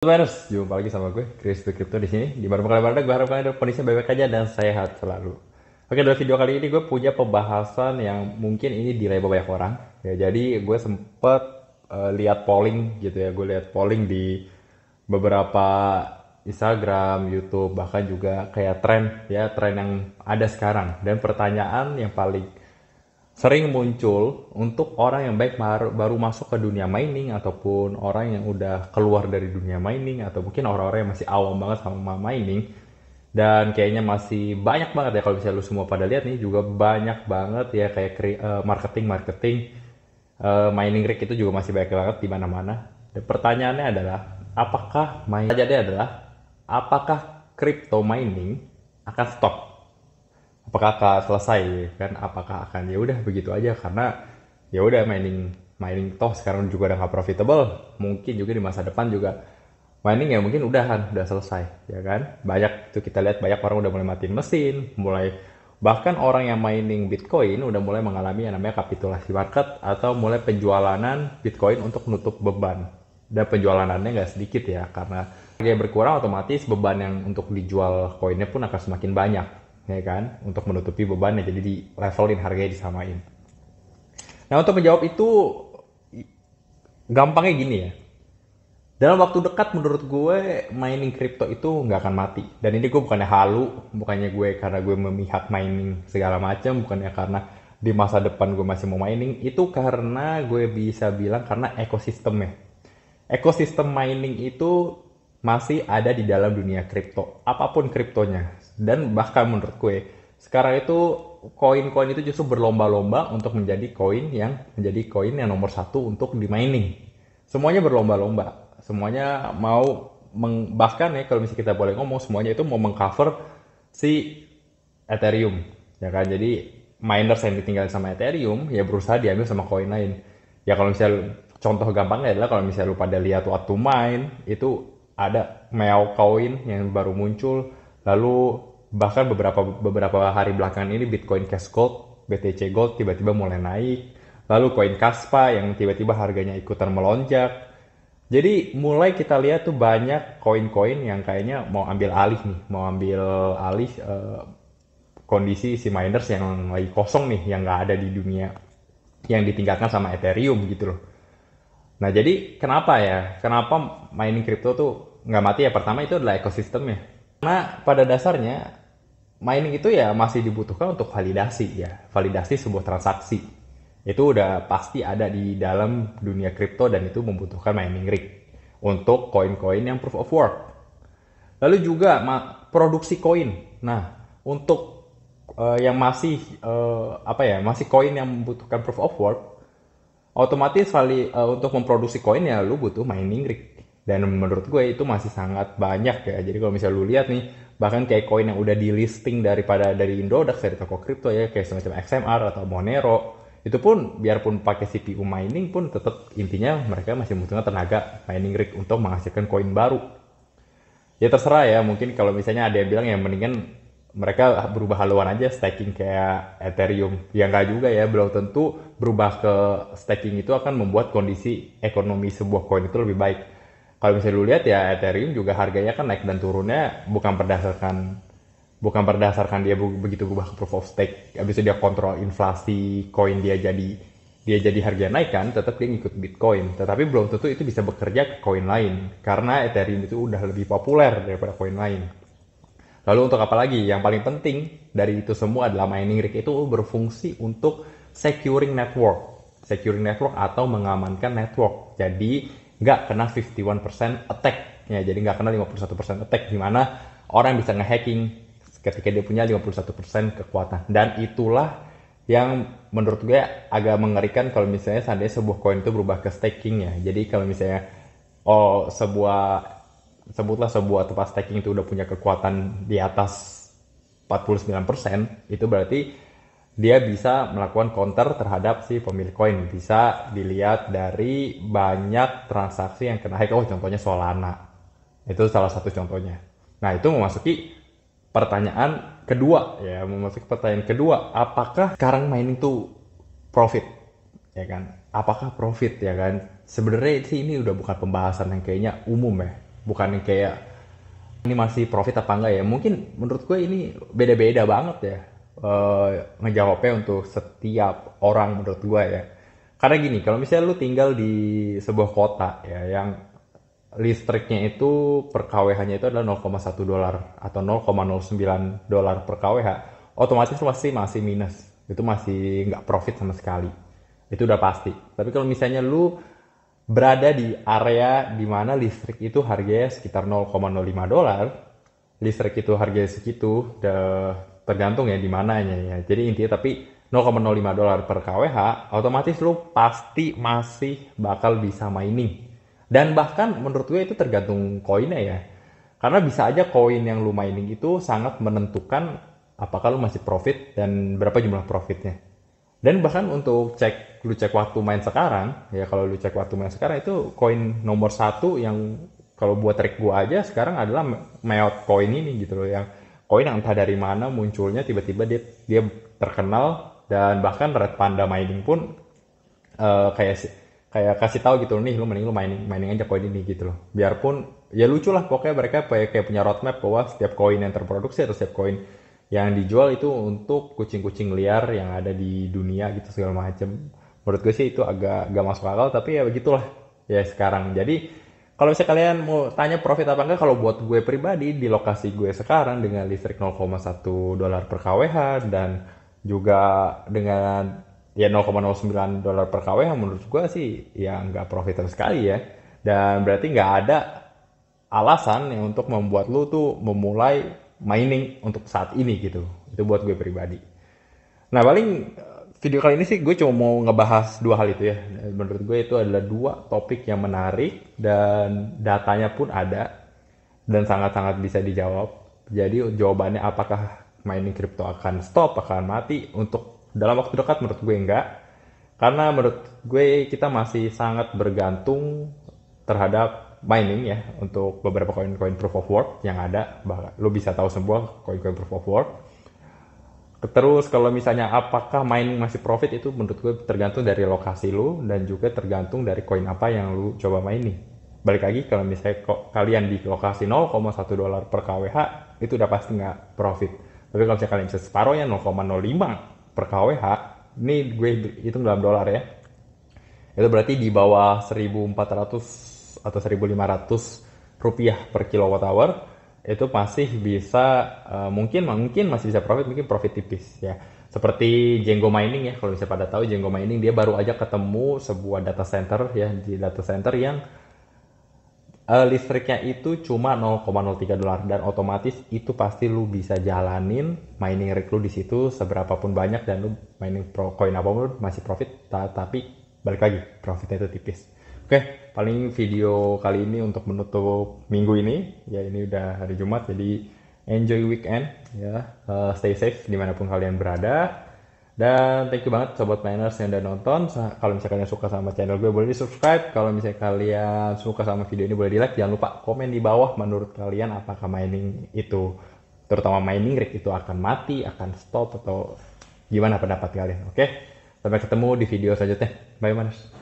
Terus, jumpa lagi sama gue, Chris The Crypto di sini. Di mana kalian berada, gue harap kalian kondisi baik-baik aja dan sehat selalu. Oke, dalam video kali ini gue punya pembahasan yang mungkin ini dilebel banyak orang. Ya, jadi gue sempet uh, lihat polling gitu ya, gue lihat polling di beberapa Instagram, YouTube, bahkan juga kayak tren ya, tren yang ada sekarang. Dan pertanyaan yang paling sering muncul untuk orang yang baik baru masuk ke dunia mining ataupun orang yang udah keluar dari dunia mining atau mungkin orang-orang yang masih awam banget sama mining dan kayaknya masih banyak banget ya kalau bisa lu semua pada lihat nih juga banyak banget ya kayak eh, marketing marketing eh, mining rig itu juga masih banyak banget di mana-mana. Pertanyaannya adalah apakah main jadi adalah apakah crypto mining akan stop apakah akan selesai kan apakah akan ya udah begitu aja karena ya udah mining mining toh sekarang juga udah nggak profitable mungkin juga di masa depan juga mining ya mungkin udah kan udah selesai ya kan banyak tuh kita lihat banyak orang udah mulai matiin mesin mulai bahkan orang yang mining Bitcoin udah mulai mengalami yang namanya kapitulasi market atau mulai penjualanan Bitcoin untuk menutup beban dan penjualanannya nggak sedikit ya karena harga berkurang otomatis beban yang untuk dijual koinnya pun akan semakin banyak ya kan untuk menutupi bebannya jadi di levelin harganya disamain nah untuk menjawab itu gampangnya gini ya dalam waktu dekat menurut gue mining crypto itu nggak akan mati dan ini gue bukannya halu bukannya gue karena gue memihak mining segala macam bukannya karena di masa depan gue masih mau mining itu karena gue bisa bilang karena ekosistemnya ekosistem mining itu masih ada di dalam dunia kripto apapun kriptonya dan bahkan menurut gue, sekarang itu koin-koin itu justru berlomba-lomba untuk menjadi koin yang menjadi koin yang nomor satu untuk di mining. Semuanya berlomba-lomba, semuanya mau meng, bahkan ya kalau misalnya kita boleh ngomong semuanya itu mau mengcover si Ethereum, ya kan? Jadi miners yang ditinggalin sama Ethereum ya berusaha diambil sama koin lain. Ya kalau misalnya contoh gampangnya adalah kalau misalnya lu pada lihat waktu main itu ada meow coin yang baru muncul lalu bahkan beberapa beberapa hari belakangan ini Bitcoin Cash Gold, BTC Gold tiba-tiba mulai naik, lalu koin Kaspa yang tiba-tiba harganya ikutan melonjak. Jadi mulai kita lihat tuh banyak koin-koin yang kayaknya mau ambil alih nih, mau ambil alih uh, kondisi si miners yang lagi kosong nih, yang nggak ada di dunia, yang ditinggalkan sama Ethereum gitu loh. Nah jadi kenapa ya? Kenapa mining crypto tuh nggak mati ya? Pertama itu adalah ekosistemnya. Karena pada dasarnya mining itu ya masih dibutuhkan untuk validasi ya, validasi sebuah transaksi. Itu udah pasti ada di dalam dunia kripto dan itu membutuhkan mining rig untuk koin-koin yang proof of work. Lalu juga produksi koin. Nah, untuk uh, yang masih uh, apa ya, masih koin yang membutuhkan proof of work, otomatis vali, uh, untuk memproduksi koin ya lu butuh mining rig dan menurut gue itu masih sangat banyak ya jadi kalau misalnya lu lihat nih bahkan kayak koin yang udah di listing daripada dari Indodax dari toko kripto ya kayak semacam XMR atau Monero itu pun biarpun pakai CPU mining pun tetap intinya mereka masih membutuhkan tenaga mining rig untuk menghasilkan koin baru ya terserah ya mungkin kalau misalnya ada yang bilang yang mendingan mereka berubah haluan aja staking kayak Ethereum. yang nggak juga ya, belum tentu berubah ke staking itu akan membuat kondisi ekonomi sebuah koin itu lebih baik kalau misalnya lu lihat ya Ethereum juga harganya kan naik dan turunnya bukan berdasarkan bukan berdasarkan dia begitu berubah ke proof of stake habis itu dia kontrol inflasi koin dia jadi dia jadi harga naik kan tetap dia ngikut Bitcoin tetapi belum tentu itu bisa bekerja ke koin lain karena Ethereum itu udah lebih populer daripada koin lain lalu untuk apa lagi yang paling penting dari itu semua adalah mining rig itu berfungsi untuk securing network securing network atau mengamankan network jadi nggak kena 51% attack ya jadi nggak kena 51% attack di mana orang bisa ngehacking ketika dia punya 51% kekuatan dan itulah yang menurut gue agak mengerikan kalau misalnya seandainya sebuah koin itu berubah ke staking ya jadi kalau misalnya oh sebuah sebutlah sebuah tempat staking itu udah punya kekuatan di atas 49% itu berarti dia bisa melakukan counter terhadap si pemilik koin. Bisa dilihat dari banyak transaksi yang kena hack. Oh, contohnya Solana. Itu salah satu contohnya. Nah, itu memasuki pertanyaan kedua ya, memasuki pertanyaan kedua, apakah sekarang mining tuh profit? Ya kan? Apakah profit ya kan? Sebenarnya sih ini udah bukan pembahasan yang kayaknya umum ya. Bukan yang kayak ini masih profit apa enggak ya? Mungkin menurut gue ini beda-beda banget ya Eh, ngejawabnya untuk setiap orang menurut gue ya. Karena gini, kalau misalnya lu tinggal di sebuah kota ya yang listriknya itu per kWh-nya itu adalah 0,1 dolar atau 0,09 dolar per kWh, otomatis lu pasti masih minus. Itu masih nggak profit sama sekali. Itu udah pasti. Tapi kalau misalnya lu berada di area di mana listrik itu harganya sekitar 0,05 dolar, listrik itu harganya segitu, the tergantung ya di mananya ya. Jadi intinya tapi 0,05 dolar per kWh otomatis lu pasti masih bakal bisa mining. Dan bahkan menurut gue itu tergantung koinnya ya. Karena bisa aja koin yang lu mining itu sangat menentukan apakah lu masih profit dan berapa jumlah profitnya. Dan bahkan untuk cek lu cek waktu main sekarang, ya kalau lu cek waktu main sekarang itu koin nomor satu yang kalau buat trik gua aja sekarang adalah meot koin ini gitu loh yang koin yang entah dari mana munculnya tiba-tiba dia dia terkenal dan bahkan Red Panda Mining pun uh, kayak kayak kasih tahu gitu nih lu mending lu mining mining aja koin ini gitu loh biarpun ya lucu lah pokoknya mereka kayak, kayak punya roadmap bahwa setiap koin yang terproduksi atau setiap koin yang dijual itu untuk kucing-kucing liar yang ada di dunia gitu segala macam menurut gue sih itu agak gak masuk akal tapi ya begitulah ya sekarang jadi kalau misalnya kalian mau tanya profit apa enggak, kalau buat gue pribadi di lokasi gue sekarang dengan listrik 0,1 dolar per kWh dan juga dengan ya 0,09 dolar per kWh menurut gue sih ya nggak profit sekali ya. Dan berarti nggak ada alasan yang untuk membuat lo tuh memulai mining untuk saat ini gitu. Itu buat gue pribadi. Nah paling video kali ini sih gue cuma mau ngebahas dua hal itu ya. Menurut gue itu adalah dua topik yang menarik dan datanya pun ada dan sangat-sangat bisa dijawab. Jadi jawabannya apakah mining crypto akan stop, akan mati untuk dalam waktu dekat menurut gue enggak. Karena menurut gue kita masih sangat bergantung terhadap mining ya untuk beberapa koin-koin proof of work yang ada. lo bisa tahu semua koin-koin proof of work Terus kalau misalnya apakah main masih profit itu menurut gue tergantung dari lokasi lu dan juga tergantung dari koin apa yang lu coba nih. Balik lagi kalau misalnya kok kalian di lokasi 0,1 dolar per KWH itu udah pasti nggak profit. Tapi kalau misalnya kalian bisa separohnya 0,05 per KWH, ini gue hitung dalam dolar ya. Itu berarti di bawah 1400 atau 1500 rupiah per kilowatt hour itu masih bisa uh, mungkin mungkin masih bisa profit mungkin profit tipis ya seperti Django mining ya kalau bisa pada tahu Django mining dia baru aja ketemu sebuah data center ya di data center yang uh, listriknya itu cuma 0,03 dolar dan otomatis itu pasti lu bisa jalanin mining rig lu di situ seberapapun banyak dan lu mining pro apa apapun masih profit tapi balik lagi profitnya itu tipis Oke, paling video kali ini untuk menutup minggu ini. Ya ini udah hari Jumat, jadi enjoy weekend ya. Uh, stay safe dimanapun kalian berada. Dan thank you banget sobat miners yang udah nonton. Kalau misalnya kalian suka sama channel gue boleh di subscribe. Kalau misalnya kalian suka sama video ini boleh di like. Jangan lupa komen di bawah menurut kalian apakah mining itu terutama mining rig itu akan mati, akan stop atau gimana pendapat kalian. Oke, sampai ketemu di video selanjutnya. Bye miners.